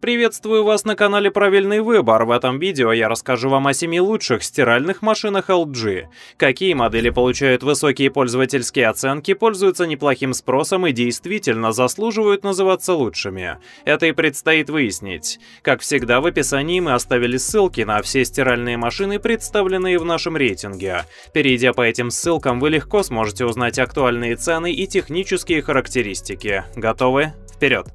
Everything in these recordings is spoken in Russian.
Приветствую вас на канале «Правильный выбор». В этом видео я расскажу вам о 7 лучших стиральных машинах LG. Какие модели получают высокие пользовательские оценки, пользуются неплохим спросом и действительно заслуживают называться лучшими. Это и предстоит выяснить. Как всегда, в описании мы оставили ссылки на все стиральные машины, представленные в нашем рейтинге. Перейдя по этим ссылкам, вы легко сможете узнать актуальные цены и технические характеристики. Готовы? Вперед!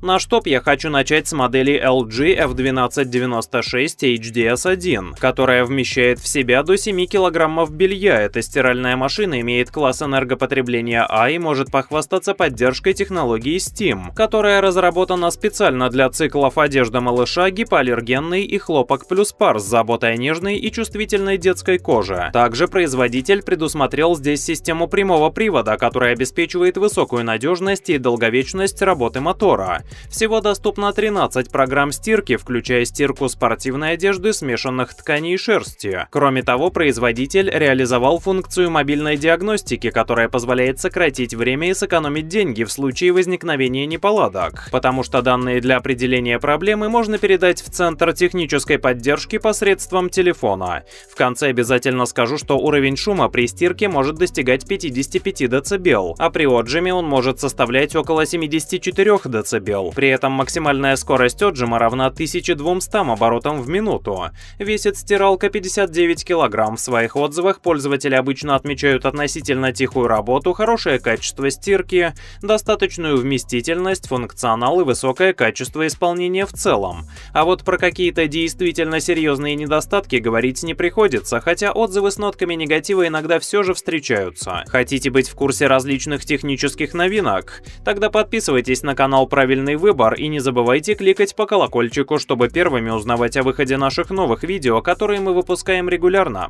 На топ я хочу начать с модели LG F1296 HDS1, которая вмещает в себя до 7 килограммов белья. Эта стиральная машина имеет класс энергопотребления А и может похвастаться поддержкой технологии Steam, которая разработана специально для циклов одежда малыша, гипоаллергенный и хлопок плюс пар с заботой о нежной и чувствительной детской коже. Также производитель предусмотрел здесь систему прямого привода, которая обеспечивает высокую надежность и долговечность работы мотора. Всего доступно 13 программ стирки, включая стирку спортивной одежды, смешанных тканей и шерсти. Кроме того, производитель реализовал функцию мобильной диагностики, которая позволяет сократить время и сэкономить деньги в случае возникновения неполадок, потому что данные для определения проблемы можно передать в Центр технической поддержки посредством телефона. В конце обязательно скажу, что уровень шума при стирке может достигать 55 дБ, а при отжиме он может составлять около 74 дБ. Эл. При этом максимальная скорость отжима равна 1200 оборотам в минуту. Весит стиралка 59 кг. В своих отзывах пользователи обычно отмечают относительно тихую работу, хорошее качество стирки, достаточную вместительность, функционал и высокое качество исполнения в целом. А вот про какие-то действительно серьезные недостатки говорить не приходится, хотя отзывы с нотками негатива иногда все же встречаются. Хотите быть в курсе различных технических новинок? Тогда подписывайтесь на канал «Правильный правильный выбор и не забывайте кликать по колокольчику, чтобы первыми узнавать о выходе наших новых видео, которые мы выпускаем регулярно.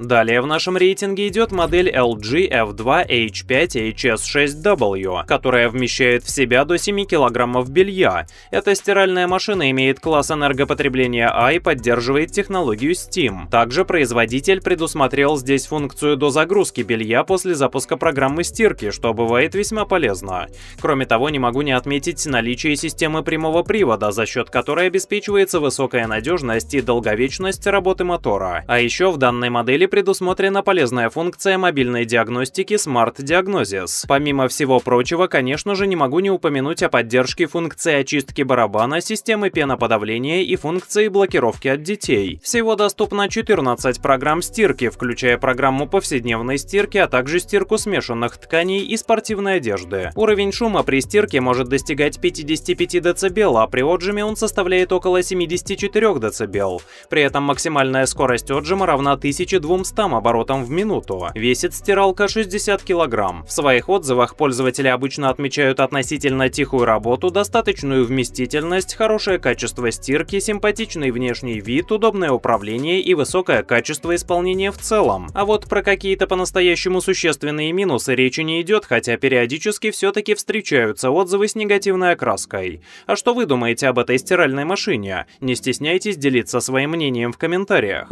Далее в нашем рейтинге идет модель LG F2H5HS6W, которая вмещает в себя до 7 килограммов белья. Эта стиральная машина имеет класс энергопотребления A а и поддерживает технологию Steam. Также производитель предусмотрел здесь функцию дозагрузки белья после запуска программы стирки, что бывает весьма полезно. Кроме того, не могу не отметить наличие системы прямого привода, за счет которой обеспечивается высокая надежность и долговечность работы мотора. А еще в данной модели предусмотрена полезная функция мобильной диагностики Smart Diagnosis. Помимо всего прочего, конечно же, не могу не упомянуть о поддержке функции очистки барабана, системы пеноподавления и функции блокировки от детей. Всего доступно 14 программ стирки, включая программу повседневной стирки, а также стирку смешанных тканей и спортивной одежды. Уровень шума при стирке может достигать 55 дБ, а при отжиме он составляет около 74 дБ. При этом максимальная скорость отжима равна 1002 200 оборотам в минуту. Весит стиралка 60 кг. В своих отзывах пользователи обычно отмечают относительно тихую работу, достаточную вместительность, хорошее качество стирки, симпатичный внешний вид, удобное управление и высокое качество исполнения в целом. А вот про какие-то по-настоящему существенные минусы речи не идет, хотя периодически все-таки встречаются отзывы с негативной окраской. А что вы думаете об этой стиральной машине? Не стесняйтесь делиться своим мнением в комментариях.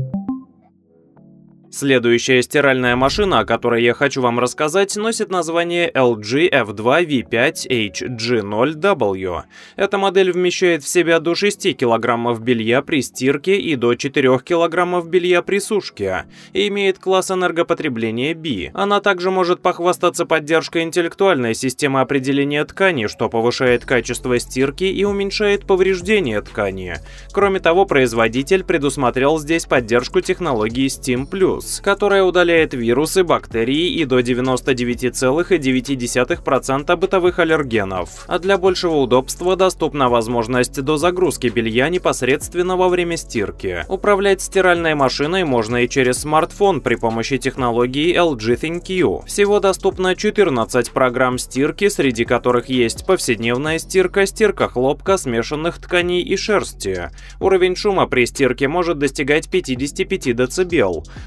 Следующая стиральная машина, о которой я хочу вам рассказать, носит название LG F2V5HG0W. Эта модель вмещает в себя до 6 кг белья при стирке и до 4 кг белья при сушке и имеет класс энергопотребления B. Она также может похвастаться поддержкой интеллектуальной системы определения ткани, что повышает качество стирки и уменьшает повреждение ткани. Кроме того, производитель предусмотрел здесь поддержку технологии Steam Plus Virus, которая удаляет вирусы, бактерии и до 99,9% бытовых аллергенов. А для большего удобства доступна возможность до загрузки белья непосредственно во время стирки. Управлять стиральной машиной можно и через смартфон при помощи технологии LG ThinQ. Всего доступно 14 программ стирки, среди которых есть повседневная стирка, стирка хлопка, смешанных тканей и шерсти. Уровень шума при стирке может достигать 55 дБ,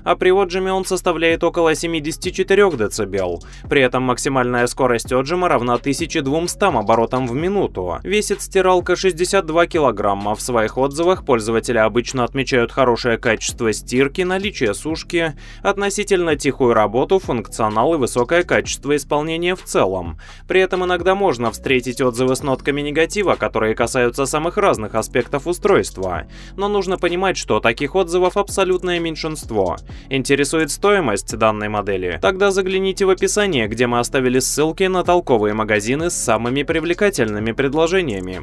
а при отжиме он составляет около 74 дБ. При этом максимальная скорость отжима равна 1200 оборотам в минуту. Весит стиралка 62 кг. В своих отзывах пользователи обычно отмечают хорошее качество стирки, наличие сушки, относительно тихую работу, функционал и высокое качество исполнения в целом. При этом иногда можно встретить отзывы с нотками негатива, которые касаются самых разных аспектов устройства. Но нужно понимать, что таких отзывов абсолютное меньшинство. Интересует стоимость данной модели? Тогда загляните в описание, где мы оставили ссылки на толковые магазины с самыми привлекательными предложениями.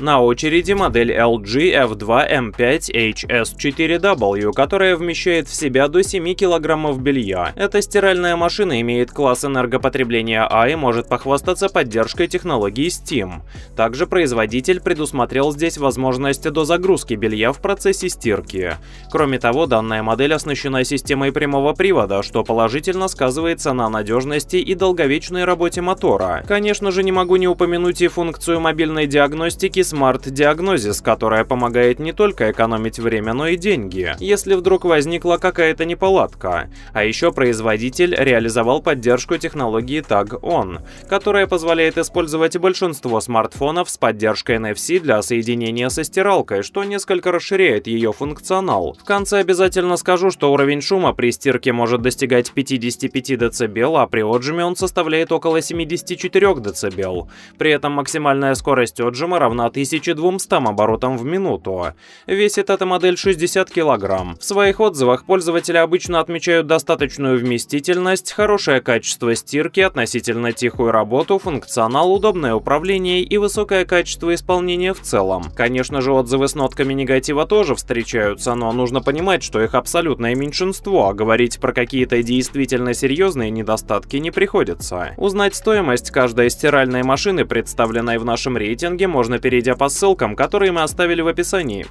На очереди модель LG F2 M5 HS4W, которая вмещает в себя до 7 килограммов белья. Эта стиральная машина имеет класс энергопотребления А и может похвастаться поддержкой технологии Steam. Также производитель предусмотрел здесь возможность дозагрузки белья в процессе стирки. Кроме того, данная модель оснащена системой прямого привода, что положительно сказывается на надежности и долговечной работе мотора. Конечно же, не могу не упомянуть и функцию мобильной диагностики Smart Diagnosis, которая помогает не только экономить время, но и деньги, если вдруг возникла какая-то неполадка. А еще производитель реализовал поддержку технологии Tag On, которая позволяет использовать большинство смартфонов с поддержкой NFC для соединения со стиралкой, что несколько расширяет ее функционал. В конце обязательно скажу, что уровень шума при стирке может достигать 55 дБ, а при отжиме он составляет около 74 дБ. При этом максимальная скорость отжима равна 1200 оборотам в минуту. Весит эта модель 60 кг. В своих отзывах пользователи обычно отмечают достаточную вместительность, хорошее качество стирки, относительно тихую работу, функционал, удобное управление и высокое качество исполнения в целом. Конечно же, отзывы с нотками негатива тоже встречаются, но нужно понимать, что их абсолютное меньшинство, а говорить про какие-то действительно серьезные недостатки не приходится. Узнать стоимость каждой стиральной машины, представленной в нашем рейтинге, можно перейти перейдя по ссылкам, которые мы оставили в описании.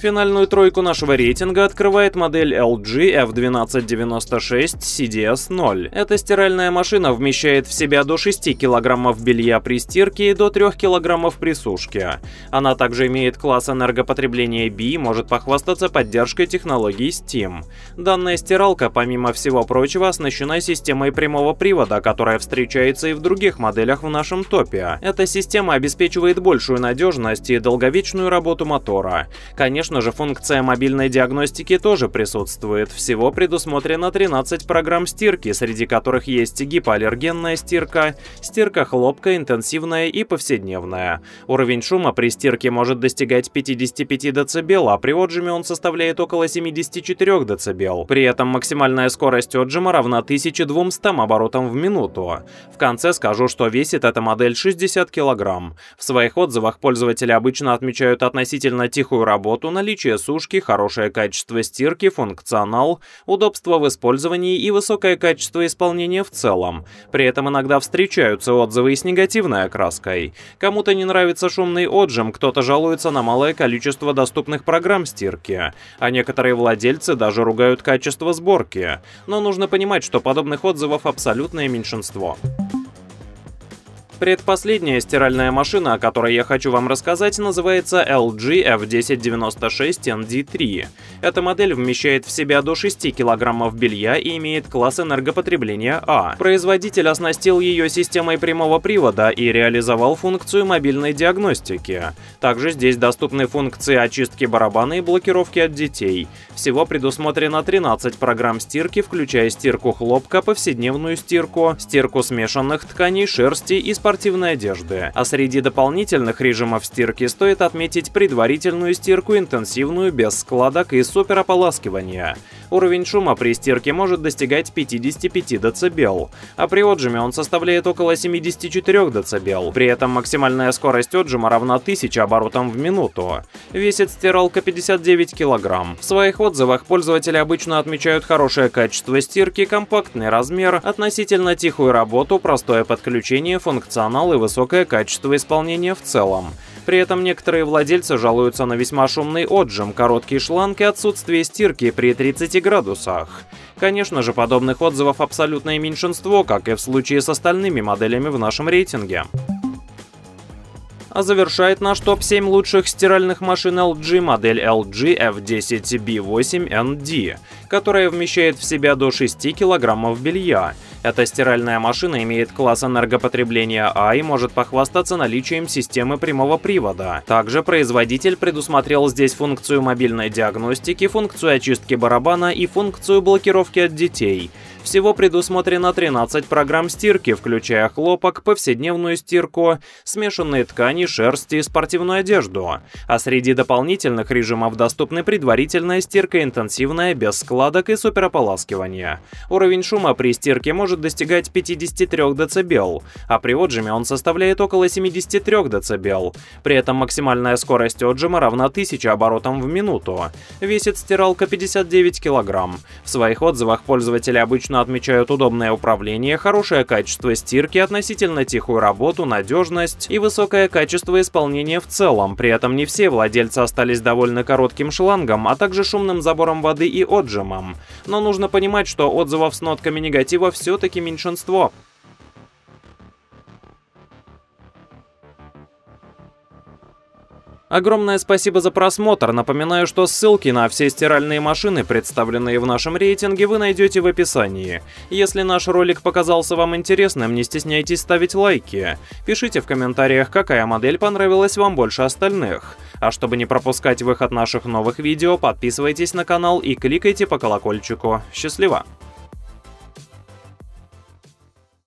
Финальную тройку нашего рейтинга открывает модель LG F1296 CDS0. Эта стиральная машина вмещает в себя до 6 килограммов белья при стирке и до 3 килограммов при сушке. Она также имеет класс энергопотребления B и может похвастаться поддержкой технологии Steam. Данная стиралка, помимо всего прочего, оснащена системой прямого привода, которая встречается и в других моделях в нашем топе. Эта система обеспечивает большую надежность и долговечную работу мотора. Конечно, Конечно же, функция мобильной диагностики тоже присутствует. Всего предусмотрено 13 программ стирки, среди которых есть гипоаллергенная стирка, стирка хлопка, интенсивная и повседневная. Уровень шума при стирке может достигать 55 дБ, а при отжиме он составляет около 74 дБ. При этом максимальная скорость отжима равна 1200 оборотам в минуту. В конце скажу, что весит эта модель 60 кг. В своих отзывах пользователи обычно отмечают относительно тихую работу на наличие сушки, хорошее качество стирки, функционал, удобство в использовании и высокое качество исполнения в целом. При этом иногда встречаются отзывы с негативной окраской. Кому-то не нравится шумный отжим, кто-то жалуется на малое количество доступных программ стирки. А некоторые владельцы даже ругают качество сборки. Но нужно понимать, что подобных отзывов абсолютное меньшинство. Предпоследняя стиральная машина, о которой я хочу вам рассказать, называется LG F1096ND3. Эта модель вмещает в себя до 6 килограммов белья и имеет класс энергопотребления А. Производитель оснастил ее системой прямого привода и реализовал функцию мобильной диагностики. Также здесь доступны функции очистки барабана и блокировки от детей. Всего предусмотрено 13 программ стирки, включая стирку хлопка, повседневную стирку, стирку смешанных тканей, шерсти и спортивных спортивной одежды. А среди дополнительных режимов стирки стоит отметить предварительную стирку, интенсивную, без складок и суперополаскивания. Уровень шума при стирке может достигать 55 дБ, а при отжиме он составляет около 74 дБ. При этом максимальная скорость отжима равна 1000 оборотам в минуту. Весит стиралка 59 кг. В своих отзывах пользователи обычно отмечают хорошее качество стирки, компактный размер, относительно тихую работу, простое подключение, функционал и высокое качество исполнения в целом. При этом некоторые владельцы жалуются на весьма шумный отжим, короткие шланги и отсутствие стирки при 30 градусах. Конечно же, подобных отзывов абсолютное меньшинство, как и в случае с остальными моделями в нашем рейтинге а завершает наш топ-7 лучших стиральных машин LG модель LG F10B8ND, которая вмещает в себя до 6 килограммов белья. Эта стиральная машина имеет класс энергопотребления А и может похвастаться наличием системы прямого привода. Также производитель предусмотрел здесь функцию мобильной диагностики, функцию очистки барабана и функцию блокировки от детей – всего предусмотрено 13 программ стирки, включая хлопок, повседневную стирку, смешанные ткани, шерсти и спортивную одежду. А среди дополнительных режимов доступны предварительная стирка, интенсивная, без складок и суперополаскивание. Уровень шума при стирке может достигать 53 дБ, а при отжиме он составляет около 73 дБ. При этом максимальная скорость отжима равна 1000 оборотам в минуту. Весит стиралка 59 кг. В своих отзывах пользователи обычно отлично отмечают удобное управление, хорошее качество стирки, относительно тихую работу, надежность и высокое качество исполнения в целом. При этом не все владельцы остались довольно коротким шлангом, а также шумным забором воды и отжимом. Но нужно понимать, что отзывов с нотками негатива все-таки меньшинство. Огромное спасибо за просмотр. Напоминаю, что ссылки на все стиральные машины, представленные в нашем рейтинге, вы найдете в описании. Если наш ролик показался вам интересным, не стесняйтесь ставить лайки. Пишите в комментариях, какая модель понравилась вам больше остальных. А чтобы не пропускать выход наших новых видео, подписывайтесь на канал и кликайте по колокольчику. Счастливо!